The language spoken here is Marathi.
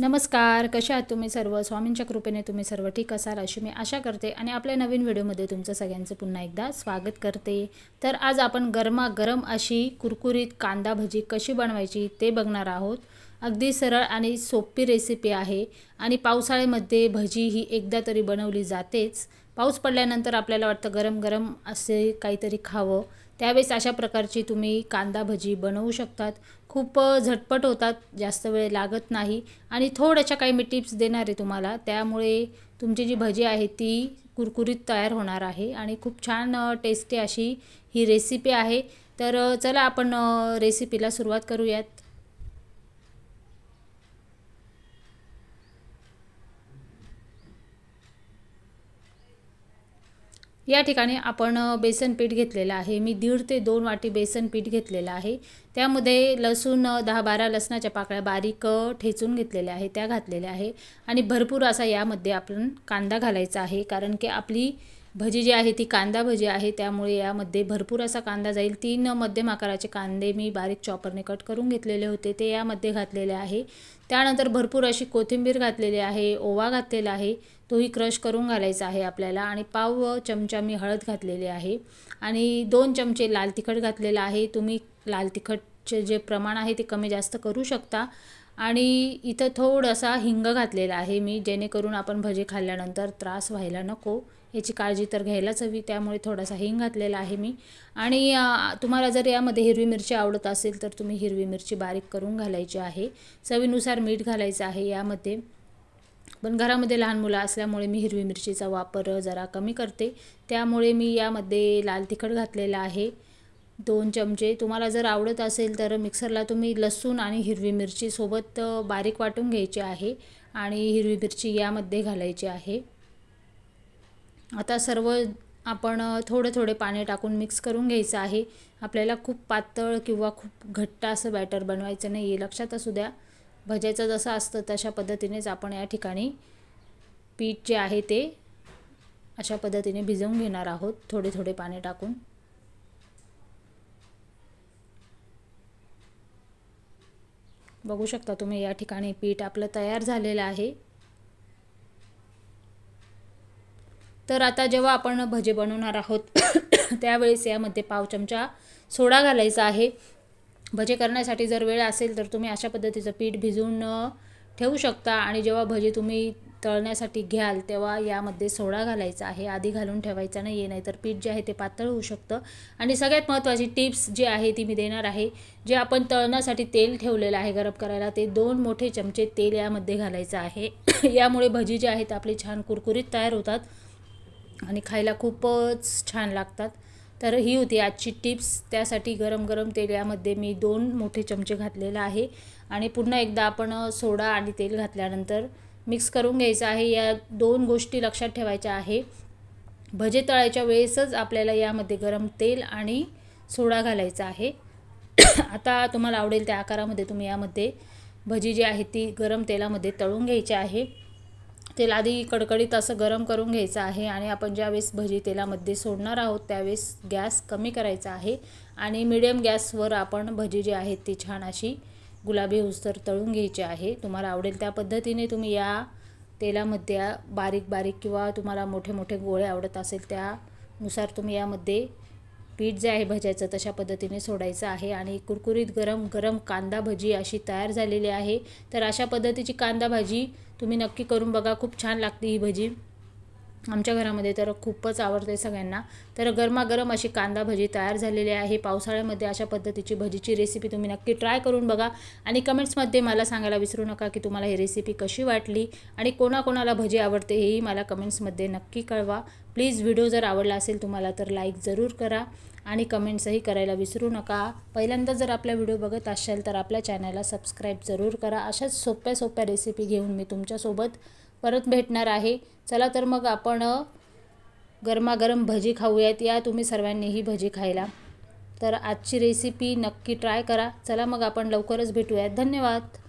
नमस्कार कशा आहात तुम्ही सर्व स्वामींच्या कृपेने तुम्ही सर्व ठीक असाल अशी मी आशा करते आणि आपल्या नवीन व्हिडिओमध्ये तुमचं सगळ्यांचं पुन्हा एकदा स्वागत करते तर आज आपण गरमागरम अशी कुरकुरीत कांदा भजी कशी बनवायची ते बघणार आहोत अगदी सरळ आणि सोपी रेसिपी आहे आणि पावसाळ्यामध्ये भजी ही एकदा तरी बनवली जातेच पाऊस पडल्यानंतर आपल्याला वाटतं गरम गरम असे काहीतरी खावं त्यावेळेस अशा प्रकारची तुम्ही कांदा भजी बनवू शकतात खूप झटपट होतात जास्त वेळ लागत नाही आणि थोड्याशा काही मी टिप्स देणार आहे तुम्हाला त्यामुळे तुमची जी भजी आहे ती कुरकुरीत तयार होणार आहे आणि खूप छान टेस्टी अशी ही रेसिपी आहे तर चला आपण रेसिपीला सुरुवात करूयात या ठिकाणी आपण बेसन पीठ घेतलेलं आहे मी दीड ते दोन वाटी बेसन पीठ घेतलेलं आहे त्यामध्ये लसूण दहा बारा लसणाच्या पाकळ्या बारीक ठेचून घेतलेल्या आहे त्या घातलेल्या आहे आणि भरपूर असा यामध्ये आपण कांदा घालायचा आहे कारण की आपली भजी जी आहे ती कांदा भजी आहे त्यामुळे यामध्ये भरपूर असा कांदा जाईल तीन मध्यम आकाराचे कांदे मी बारीक चॉपरने कट करून घेतलेले होते ते यामध्ये घातलेले आहे त्यानंतर भरपूर अशी कोथिंबीर घातलेली आहे ओवा घातलेला आहे तोही क्रश करून घालायचा आहे आपल्याला आणि पाव चमचा मी हळद घातलेली आहे आणि दोन चमचे लाल तिखट घातलेलं आहे तुम्ही लाल तिखटचे जे प्रमाण आहे ते कमी जास्त करू शकता आणि इथं थोडासा हिंग घातलेला आहे मी जेणेकरून आपण भजे खाल्ल्यानंतर त्रास व्हायला नको याची काळजी तर घ्यायलाच हवी त्यामुळे थोडासा हिंग घातलेला आहे मी आणि तुम्हाला जर यामध्ये हिरवी मिरची आवडत असेल तर तुम्ही हिरवी मिरची बारीक करून घालायची आहे चवीनुसार मीठ घालायचं आहे यामध्ये पण घरामध्ये लहान मुलं असल्यामुळे मी हिरवी मिरचीचा वापर जरा कमी करते त्यामुळे मी यामध्ये लाल तिखट घातलेला आहे दोन चमचे तुम्हाला जर आवडत असेल तर मिक्सरला तुम्ही लसूण आणि हिरवी मिरची सोबत बारीक वाटून घ्यायची आहे आणि हिरवी मिरची यामध्ये घालायची आहे आता सर्व आपण थोडे थोडे पाणी टाकून मिक्स करून घ्यायचं आहे आपल्याला खूप पातळ किंवा खूप घट्ट असं बॅटर बनवायचं नाही आहे लक्षात असू द्या भजायचं जसं असतं तशा पद्धतीनेच आपण या ठिकाणी पीठ जे आहे ते अशा पद्धतीने भिजवून घेणार आहोत थोडे थोडे पाणी टाकून बघू शकता तुम्ही या ठिकाणी पीठ आपलं तयार झालेलं आहे तर आता जेव्हा आपण भजे बनवणार आहोत त्यावेळेस यामध्ये पाव चमचा सोडा घालायचा आहे भजे करण्यासाठी जर वेळ असेल तर तुम्ही अशा पद्धतीचं पीठ भिजवून ठेवू शकता आणि जेव्हा भजे तुम्ही तळण्यासाठी घ्याल तेव्हा यामध्ये सोडा घालायचा आहे आधी घालून ठेवायचा नाही आहे नाहीतर पीठ जे आहे ते पातळ होऊ शकतं आणि सगळ्यात महत्त्वाची टिप्स जी आहे ती मी देणार आहे जे आपण तळण्यासाठी तेल ठेवलेलं आहे गरम करायला ते दोन मोठे चमचे तेल यामध्ये घालायचं आहे यामुळे भजी जे आहेत आपले छान कुरकुरीत तयार होतात आणि खायला खूपच छान लागतात तर ही होती आजची टिप्स त्यासाठी गरम गरम तेलामध्ये मी दोन मोठे चमचे घातलेला आहे आणि पुन्हा एकदा आपण सोडा आणि तेल घातल्यानंतर मिक्स करून घ्यायचं आहे या दोन गोष्टी लक्षात ठेवायच्या आहे भजे तळायच्या वेळेसच आपल्याला यामध्ये गरम तेल आणि सोडा घालायचा आहे आता तुम्हाला आवडेल त्या आकारामध्ये तुम्ही यामध्ये भजी जी आहे ती गरम तेलामध्ये तळून घ्यायची आहे तेल आधी कडकडीत असं गरम करून घ्यायचं आहे आणि आपण ज्यावेळेस भजी तेलामध्ये सोडणार आहोत त्यावेळेस गॅस कमी करायचा आहे आणि मिडियम गॅसवर आपण भजी जी आहेत ती छान अशी गुलाबी उस्तर तळून घ्यायची आहे तुम्हाला आवडेल त्या पद्धतीने तुम्ही या तेलामध्ये बारीक बारीक किंवा तुम्हाला मोठे मोठे गोळे आवडत असेल त्यानुसार तुम्ही यामध्ये पीठ जे आहे भजायचं तशा पद्धतीने सोडायचं आहे आणि कुरकुरीत गरम गरम कांदा भजी अशी तयार झालेली आहे तर अशा पद्धतीची कांदा भाजी तुम्ही नक्की करून बघा खूप छान लागते ही भजी आमच्या घरामध्ये तर खूपच आवडते सगळ्यांना तर गरमागरम अशी कांदा भजी तयार झालेली आहे पावसाळ्यामध्ये अशा पद्धतीची भजीची रेसिपी तुम्ही नक्की ट्राय करून बघा आणि कमेंट्समध्ये मला सांगायला विसरू नका की तुम्हाला ही रेसिपी कशी वाटली आणि कोणाकोणाला भजी आवडते हेही मला कमेंट्समध्ये नक्की कळवा प्लीज व्हिडिओ जर आवडला असेल तुम्हाला तर लाईक जरूर करा आणि कमेंट्सही करायला विसरू नका पहिल्यांदा जर आपला व्हिडिओ बघत असाल तर आपल्या चॅनलला सबस्क्राईब जरूर करा अशाच सोप्या सोप्या रेसिपी घेऊन मी तुमच्यासोबत परत भेटणार आहे चला तर मग आपण गरमागरम भजी खाऊयात या तुम्ही सर्वांनीही भजी खायला तर आजची रेसिपी नक्की ट्राय करा चला मग आपण लवकरच भेटूयात धन्यवाद